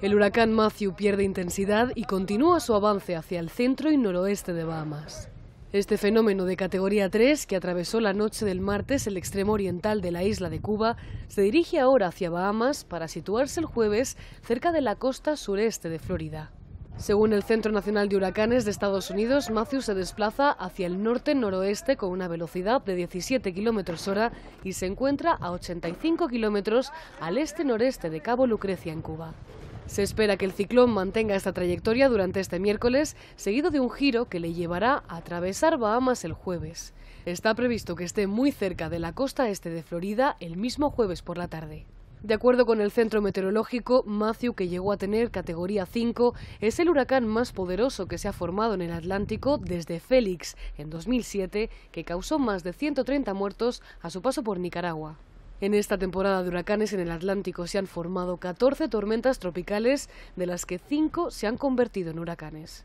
El huracán Matthew pierde intensidad y continúa su avance hacia el centro y noroeste de Bahamas. Este fenómeno de categoría 3, que atravesó la noche del martes el extremo oriental de la isla de Cuba, se dirige ahora hacia Bahamas para situarse el jueves cerca de la costa sureste de Florida. Según el Centro Nacional de Huracanes de Estados Unidos, Matthew se desplaza hacia el norte-noroeste con una velocidad de 17 km hora y se encuentra a 85 kilómetros al este-noreste de Cabo Lucrecia, en Cuba. Se espera que el ciclón mantenga esta trayectoria durante este miércoles, seguido de un giro que le llevará a atravesar Bahamas el jueves. Está previsto que esté muy cerca de la costa este de Florida el mismo jueves por la tarde. De acuerdo con el centro meteorológico, Matthew, que llegó a tener categoría 5, es el huracán más poderoso que se ha formado en el Atlántico desde Félix, en 2007, que causó más de 130 muertos a su paso por Nicaragua. En esta temporada de huracanes en el Atlántico se han formado 14 tormentas tropicales, de las que 5 se han convertido en huracanes.